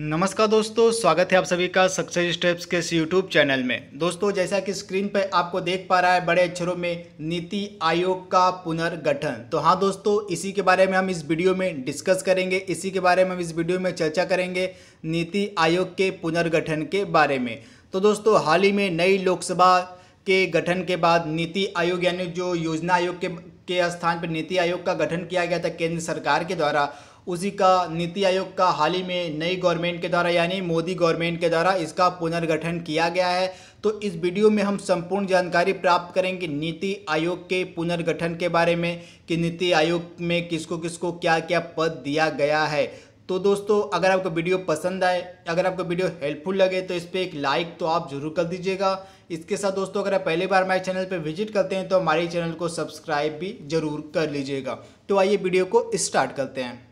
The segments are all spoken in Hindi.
नमस्कार दोस्तों स्वागत है आप सभी का सक्सेस स्टेप्स के इस यूट्यूब चैनल में दोस्तों जैसा कि स्क्रीन पर आपको देख पा रहा है बड़े अक्षरों में नीति आयोग का पुनर्गठन तो हाँ दोस्तों इसी के बारे में हम इस वीडियो में डिस्कस करेंगे इसी के बारे में हम इस वीडियो में चर्चा करेंगे नीति आयोग के पुनर्गठन के बारे में तो दोस्तों हाल ही में नई लोकसभा के गठन के बाद नीति आयोग यानी जो योजना आयोग के के स्थान पर नीति आयोग का गठन किया गया था केंद्र सरकार के द्वारा उसी का नीति आयोग का हाल ही में नई गवर्नमेंट के द्वारा यानी मोदी गवर्नमेंट के द्वारा इसका पुनर्गठन किया गया है तो इस वीडियो में हम संपूर्ण जानकारी प्राप्त करेंगे नीति आयोग के पुनर्गठन के बारे में कि नीति आयोग में किसको किसको क्या क्या पद दिया गया है तो दोस्तों अगर आपको वीडियो पसंद आए अगर आपको वीडियो हेल्पफुल लगे तो इस पर एक लाइक तो आप जरूर कर दीजिएगा इसके साथ दोस्तों अगर आप पहली बार हमारे चैनल पर विजिट करते हैं तो हमारे चैनल को सब्सक्राइब भी जरूर कर लीजिएगा तो आइए वीडियो को स्टार्ट करते हैं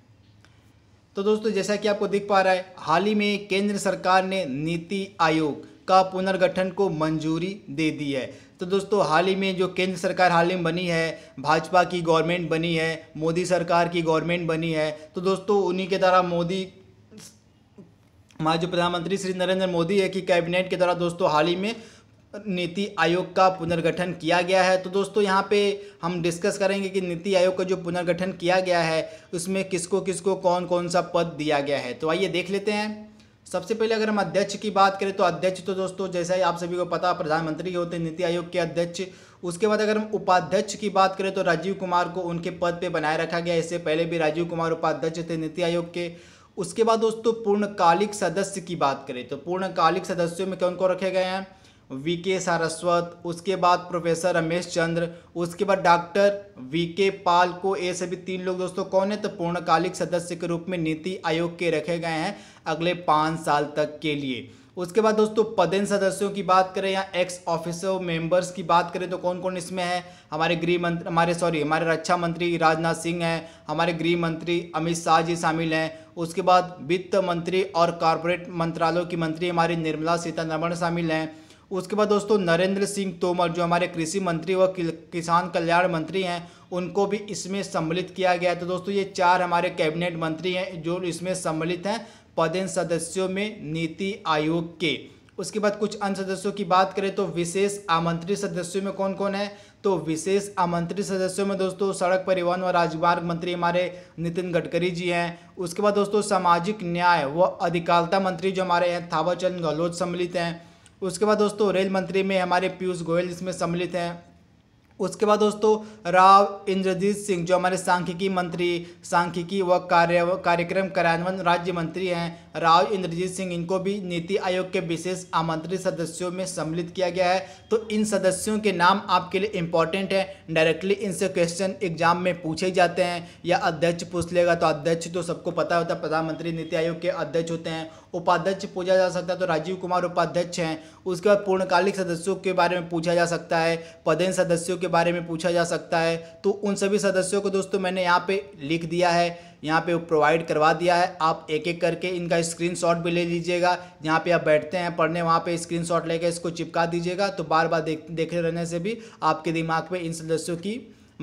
तो दोस्तों जैसा कि आपको दिख पा रहा है हाल ही में केंद्र सरकार ने नीति आयोग का पुनर्गठन को मंजूरी दे दी है तो दोस्तों हाल ही में जो केंद्र सरकार हाल ही में बनी है भाजपा की गवर्नमेंट बनी है मोदी सरकार की गवर्नमेंट बनी है तो दोस्तों उन्हीं के द्वारा मोदी माजी प्रधानमंत्री श्री नरेंद्र मोदी है कि कैबिनेट के द्वारा दोस्तों हाल ही में नीति आयोग का पुनर्गठन किया गया है तो दोस्तों यहाँ पे हम डिस्कस करेंगे कि नीति आयोग का जो पुनर्गठन किया गया है उसमें किसको किसको कौन कौन सा पद दिया गया है तो आइए देख लेते हैं सबसे पहले अगर हम अध्यक्ष की बात करें तो अध्यक्ष तो दोस्तों जैसा ही आप सभी को पता प्रधानमंत्री के होते हैं नीति आयोग के अध्यक्ष उसके बाद अगर हम उपाध्यक्ष की बात करें तो राजीव कुमार को उनके पद पर बनाए रखा गया इससे पहले भी राजीव कुमार उपाध्यक्ष थे नीति आयोग के उसके बाद दोस्तों पूर्णकालिक सदस्य की बात करें तो पूर्णकालिक सदस्यों में कौन कौन रखे गए हैं वी के सारस्वत उसके बाद प्रोफेसर रमेश चंद्र उसके बाद डॉक्टर वी के पाल को ये सभी तीन लोग दोस्तों कौन है तो पूर्णकालिक सदस्य के रूप में नीति आयोग के रखे गए हैं अगले पाँच साल तक के लिए उसके बाद दोस्तों पदेन सदस्यों की बात करें या एक्स ऑफिसर मेंबर्स की बात करें तो कौन कौन इसमें है हमारे गृह मंत्री हमारे सॉरी हमारे रक्षा मंत्री राजनाथ सिंह हैं हमारे गृह मंत्री अमित शाह जी शामिल हैं उसके बाद वित्त मंत्री और कॉरपोरेट मंत्रालयों की मंत्री हमारी निर्मला सीतारमण शामिल हैं उसके बाद दोस्तों नरेंद्र सिंह तोमर जो हमारे कृषि मंत्री व किसान कल्याण मंत्री हैं उनको भी इसमें सम्मिलित किया गया तो दोस्तों ये चार हमारे कैबिनेट मंत्री हैं जो इसमें सम्मिलित हैं पदेन सदस्यों में नीति आयोग के उसके बाद कुछ अन्य सदस्यों की बात करें तो विशेष आमंत्रित सदस्यों में कौन कौन है तो विशेष आमंत्रित सदस्यों में दोस्तों सड़क परिवहन व राजमार्ग मंत्री हमारे नितिन गडकरी जी हैं उसके बाद दोस्तों सामाजिक न्याय व अधिकारिता मंत्री जो हमारे हैं थावरचंद गहलोत सम्मिलित हैं उसके बाद दोस्तों रेल मंत्री में हमारे पीयूष गोयल इसमें सम्मिलित हैं उसके बाद दोस्तों राव इंद्रजीत सिंह जो हमारे सांख्यिकी मंत्री सांख्यिकी व कार्य कार्यक्रम कार्यान्वयन राज्य मंत्री हैं राव इंद्रजीत सिंह इनको भी नीति आयोग के विशेष आमंत्रित सदस्यों में सम्मिलित किया गया है तो इन सदस्यों के नाम आपके लिए इंपॉर्टेंट है डायरेक्टली इनसे क्वेश्चन एग्जाम में पूछे जाते हैं या अध्यक्ष पूछ लेगा तो अध्यक्ष तो सबको पता होता है प्रधानमंत्री नीति आयोग के अध्यक्ष होते हैं उपाध्यक्ष पूछा जा सकता है तो राजीव कुमार उपाध्यक्ष हैं उसके बाद पूर्णकालिक सदस्यों के बारे में पूछा जा सकता है पदेन सदस्यों के के बारे में पूछा जा सकता है तो उन सभी सदस्यों को दोस्तों मैंने यहाँ पे लिख दिया है यहाँ पे प्रोवाइड करवा दिया है आप एक एक करके इनका स्क्रीनशॉट भी ले लीजिएगा जहाँ पे आप बैठते हैं पढ़ने वहाँ पे स्क्रीनशॉट लेके इसको चिपका दीजिएगा तो बार बार देख देखे रहने से भी आपके दिमाग में इन सदस्यों की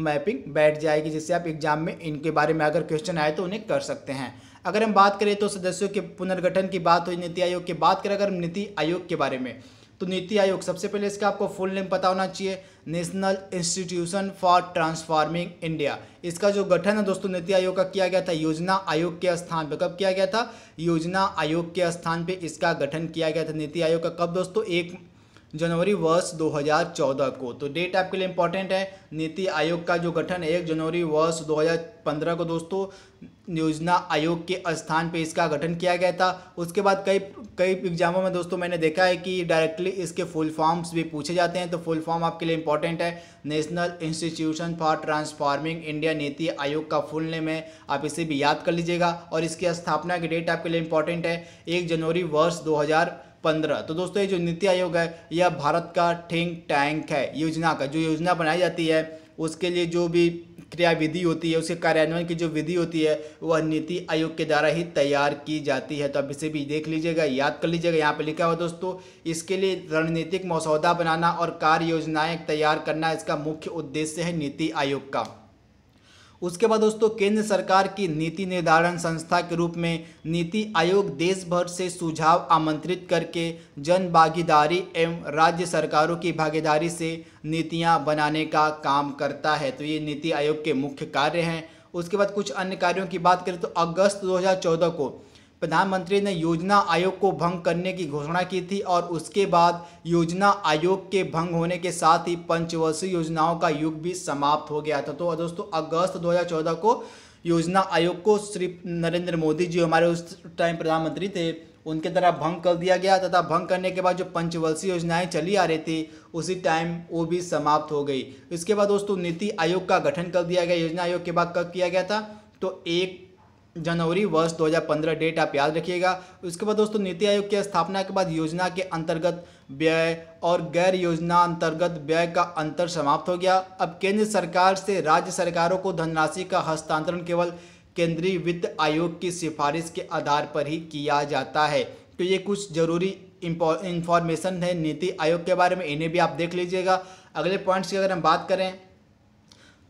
मैपिंग बैठ जाएगी जिससे आप एग्जाम में इनके बारे में अगर क्वेश्चन आए तो उन्हें कर सकते हैं अगर हम बात करें तो सदस्यों के पुनर्गठन की बात हो नीति आयोग की बात करें अगर नीति आयोग के बारे में तो नीति आयोग सबसे पहले इसका आपको फुल नेम पता होना चाहिए national institution for transforming India इसका जो गठन है दोस्तों नीति आयोग का किया गया था योजना आयोग के स्थान पर कब किया गया था योजना आयोग के स्थान पर इसका गठन किया गया था नीति आयोग का कब दोस्तों एक जनवरी वर्ष 2014 को तो डेट आपके लिए इंपॉर्टेंट है नीति आयोग का जो गठन एक जनवरी वर्ष 2015 को दोस्तों योजना आयोग के स्थान पे इसका गठन किया गया था उसके बाद कई कई एग्जामों में दोस्तों मैंने देखा है कि डायरेक्टली इसके फुल फॉर्म्स भी पूछे जाते हैं तो फुल फॉर्म आपके लिए इंपॉर्टेंट है national institution for transforming India NITI Aayog का फुल नेम है आप इसे भी याद कर लीजिएगा और इसकी स्थापना की डेट आपके लिए इंपॉर्टेंट है एक जनवरी वर्ष दो पंद्रह तो दोस्तों ये जो नीति आयोग है यह भारत का थिंक टैंक है योजना का जो योजना बनाई जाती है उसके लिए जो भी क्रियाविधि होती है उसके कार्यान्वयन की जो विधि होती है वह नीति आयोग के द्वारा ही तैयार की जाती है तो आप इसे भी देख लीजिएगा याद कर लीजिएगा यहाँ पे लिखा हुआ दोस्तों इसके लिए रणनीतिक मसौदा बनाना और कार्य योजनाएँ तैयार करना इसका मुख्य उद्देश्य है नीति आयोग का उसके बाद दोस्तों केंद्र सरकार की नीति निर्धारण संस्था के रूप में नीति आयोग देश भर से सुझाव आमंत्रित करके जन भागीदारी एवं राज्य सरकारों की भागीदारी से नीतियां बनाने का काम करता है तो ये नीति आयोग के मुख्य कार्य हैं उसके बाद कुछ अन्य कार्यों की बात करें तो अगस्त 2014 को प्रधानमंत्री ने योजना आयोग को भंग करने की घोषणा की थी और उसके बाद योजना आयोग के भंग होने के साथ ही पंचवर्षीय योजनाओं का युग भी समाप्त हो गया था तो दोस्तों अगस्त 2014 को योजना आयोग को श्री नरेंद्र मोदी जी हमारे उस टाइम प्रधानमंत्री थे उनके द्वारा भंग कर दिया गया तथा भंग करने के बाद जो पंचवर्षीय योजनाएं चली आ रही थी उसी टाइम वो भी समाप्त हो गई इसके बाद दोस्तों नीति आयोग का गठन कर दिया गया योजना आयोग के बाद कब किया गया था तो एक जनवरी वर्ष 2015 डेट आप याद रखिएगा उसके बाद दोस्तों नीति आयोग की स्थापना के बाद योजना के अंतर्गत व्यय और गैर योजना अंतर्गत व्यय का अंतर समाप्त हो गया अब केंद्र सरकार से राज्य सरकारों को धनराशि का हस्तांतरण केवल केंद्रीय वित्त आयोग की सिफारिश के आधार पर ही किया जाता है तो ये कुछ जरूरी इंफॉर्मेशन है नीति आयोग के बारे में इन्हें भी आप देख लीजिएगा अगले पॉइंट्स की अगर हम बात करें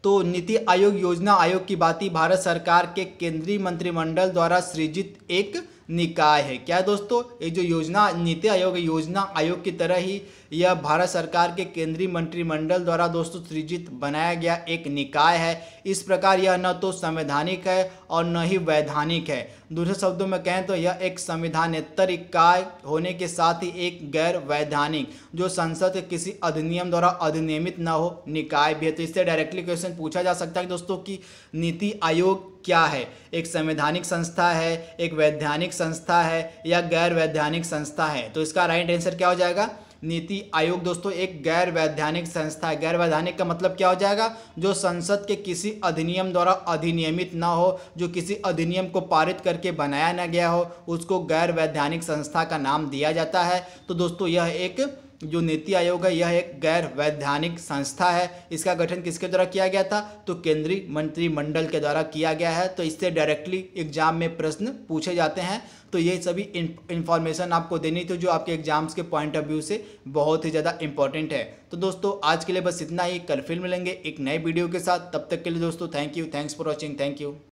तो नीति आयोग योजना आयोग की बात ही भारत सरकार के केंद्रीय मंत्रिमंडल द्वारा सृजित एक निकाय है क्या दोस्तों ये जो योजना नीति आयोग योजना आयोग की तरह ही यह भारत सरकार के केंद्रीय मंत्रिमंडल द्वारा दोस्तों सृजित बनाया गया एक निकाय है इस प्रकार यह न तो संवैधानिक है और न ही वैधानिक है दूसरे शब्दों में कहें तो यह एक संविधानेतर इकाय होने के साथ ही एक गैर वैधानिक जो संसद के किसी अधिनियम द्वारा अधिनियमित न हो निकाय भी है तो इससे डायरेक्टली क्वेश्चन पूछा जा सकता है दोस्तों की नीति आयोग क्या है एक संवैधानिक संस्था है एक वैधानिक संस्था है या गैर वैधानिक संस्था है तो इसका राइट आंसर क्या हो जाएगा नीति आयोग दोस्तों एक गैर वैधानिक संस्था है गैर वैधानिक का मतलब क्या हो जाएगा जो संसद के किसी अधिनियम द्वारा अधिनियमित ना हो जो किसी अधिनियम को पारित करके बनाया ना गया हो उसको गैर वैधानिक संस्था का नाम दिया जाता है तो दोस्तों यह एक जो नीति आयोग है यह एक गैर वैधानिक संस्था है इसका गठन किसके द्वारा किया गया था तो केंद्रीय मंत्रिमंडल के द्वारा किया गया है तो इससे डायरेक्टली एग्जाम में प्रश्न पूछे जाते हैं तो ये सभी इन्फॉर्मेशन आपको देनी थी जो आपके एग्जाम्स के पॉइंट ऑफ व्यू से बहुत ही ज़्यादा इंपॉर्टेंट है तो दोस्तों आज के लिए बस इतना ही कल फिल्म मिलेंगे एक नए वीडियो के साथ तब तक के लिए दोस्तों thank you thanks for watching thank you